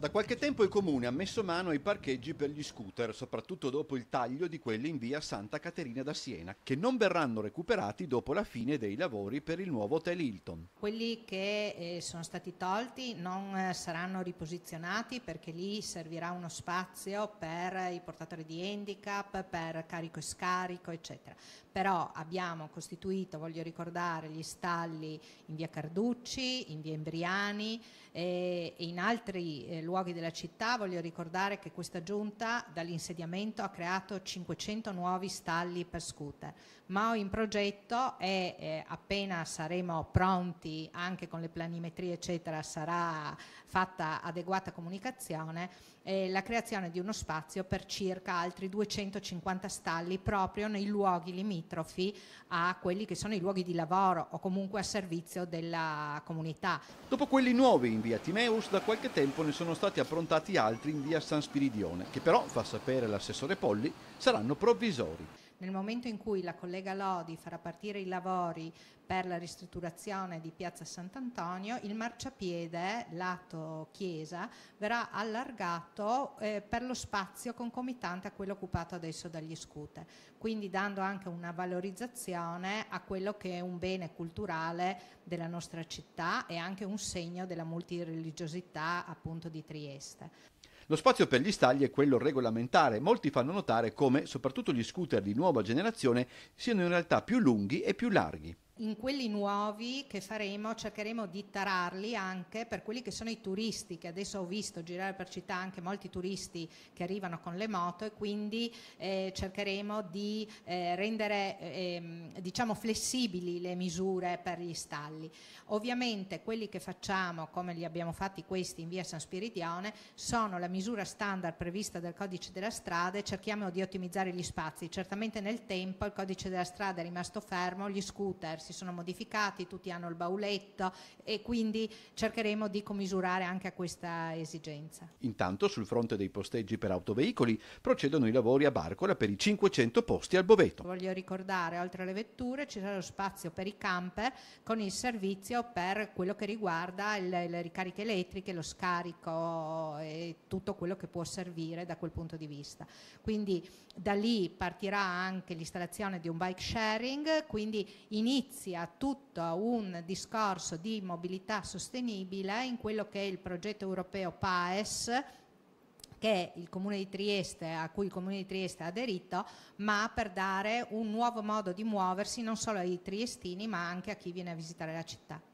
Da qualche tempo il comune ha messo mano ai parcheggi per gli scooter, soprattutto dopo il taglio di quelli in via Santa Caterina da Siena, che non verranno recuperati dopo la fine dei lavori per il nuovo hotel Hilton. Quelli che eh, sono stati tolti non eh, saranno riposizionati perché lì servirà uno spazio per i portatori di handicap, per carico e scarico, eccetera. Però abbiamo costituito, voglio ricordare, gli stalli in via Carducci, in via Embriani eh, e in altri luoghi luoghi della città, voglio ricordare che questa giunta dall'insediamento ha creato 500 nuovi stalli per scooter, ma ho in progetto e eh, appena saremo pronti anche con le planimetrie eccetera sarà fatta adeguata comunicazione, eh, la creazione di uno spazio per circa altri 250 stalli proprio nei luoghi limitrofi a quelli che sono i luoghi di lavoro o comunque a servizio della comunità. Dopo quelli nuovi in via Timeus da qualche tempo ne sono stati stati approntati altri in via San Spiridione, che però, fa sapere l'assessore Polli, saranno provvisori. Nel momento in cui la collega Lodi farà partire i lavori per la ristrutturazione di Piazza Sant'Antonio, il marciapiede lato chiesa verrà allargato eh, per lo spazio concomitante a quello occupato adesso dagli scooter, quindi dando anche una valorizzazione a quello che è un bene culturale della nostra città e anche un segno della multireligiosità appunto di Trieste. Lo spazio per gli stagli è quello regolamentare. Molti fanno notare come, soprattutto gli scooter di nuova generazione, siano in realtà più lunghi e più larghi in quelli nuovi che faremo cercheremo di tararli anche per quelli che sono i turisti, che adesso ho visto girare per città anche molti turisti che arrivano con le moto e quindi eh, cercheremo di eh, rendere ehm, diciamo flessibili le misure per gli stalli. Ovviamente quelli che facciamo, come li abbiamo fatti questi in via San Spiridione, sono la misura standard prevista dal codice della strada e cerchiamo di ottimizzare gli spazi. Certamente nel tempo il codice della strada è rimasto fermo, gli scooter si sono modificati, tutti hanno il bauletto e quindi cercheremo di commisurare anche a questa esigenza. Intanto sul fronte dei posteggi per autoveicoli procedono i lavori a Barcola per i 500 posti al Boveto. Voglio ricordare, oltre alle vetture ci sarà lo spazio per i camper con il servizio per quello che riguarda le, le ricariche elettriche, lo scarico e tutto quello che può servire da quel punto di vista. Quindi da lì partirà anche l'installazione di un bike sharing, quindi inizia inizia tutto un discorso di mobilità sostenibile in quello che è il progetto europeo PAES che il Comune di Trieste, a cui il Comune di Trieste ha aderito, ma per dare un nuovo modo di muoversi non solo ai triestini ma anche a chi viene a visitare la città.